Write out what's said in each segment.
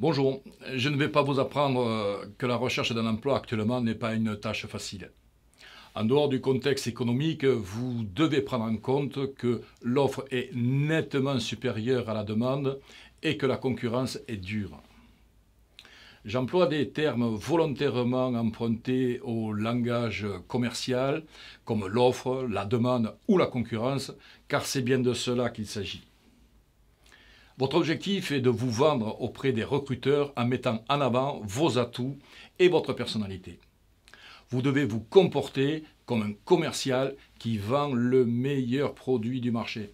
Bonjour, je ne vais pas vous apprendre euh, que la recherche d'un emploi actuellement n'est pas une tâche facile. En dehors du contexte économique, vous devez prendre en compte que l'offre est nettement supérieure à la demande et que la concurrence est dure. J'emploie des termes volontairement empruntés au langage commercial, comme l'offre, la demande ou la concurrence, car c'est bien de cela qu'il s'agit. Votre objectif est de vous vendre auprès des recruteurs en mettant en avant vos atouts et votre personnalité. Vous devez vous comporter comme un commercial qui vend le meilleur produit du marché.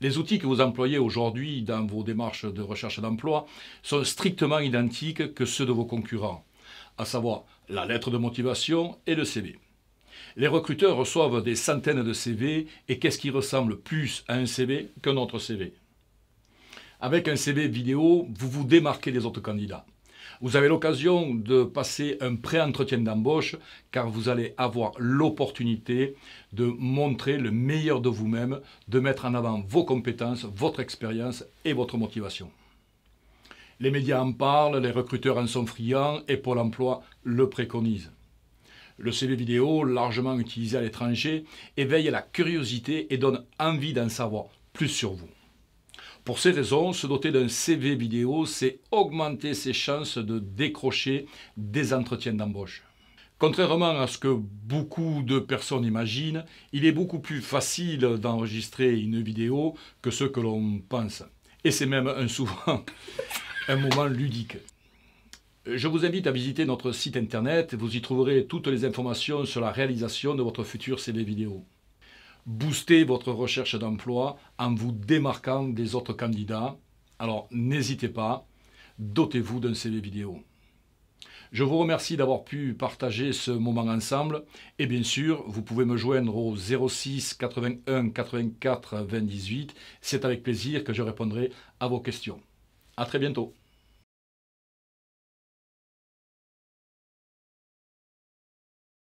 Les outils que vous employez aujourd'hui dans vos démarches de recherche d'emploi sont strictement identiques que ceux de vos concurrents, à savoir la lettre de motivation et le CV. Les recruteurs reçoivent des centaines de CV et qu'est-ce qui ressemble plus à un CV qu'un autre CV avec un CV vidéo, vous vous démarquez des autres candidats. Vous avez l'occasion de passer un pré-entretien d'embauche car vous allez avoir l'opportunité de montrer le meilleur de vous-même, de mettre en avant vos compétences, votre expérience et votre motivation. Les médias en parlent, les recruteurs en sont friands et Pôle emploi le préconise. Le CV vidéo, largement utilisé à l'étranger, éveille la curiosité et donne envie d'en savoir plus sur vous. Pour ces raisons, se doter d'un CV vidéo, c'est augmenter ses chances de décrocher des entretiens d'embauche. Contrairement à ce que beaucoup de personnes imaginent, il est beaucoup plus facile d'enregistrer une vidéo que ce que l'on pense. Et c'est même un souvent un moment ludique. Je vous invite à visiter notre site internet, vous y trouverez toutes les informations sur la réalisation de votre futur CV vidéo booster votre recherche d'emploi en vous démarquant des autres candidats. Alors n'hésitez pas, dotez-vous d'un CV vidéo. Je vous remercie d'avoir pu partager ce moment ensemble et bien sûr, vous pouvez me joindre au 06 81 84 28. C'est avec plaisir que je répondrai à vos questions. À très bientôt.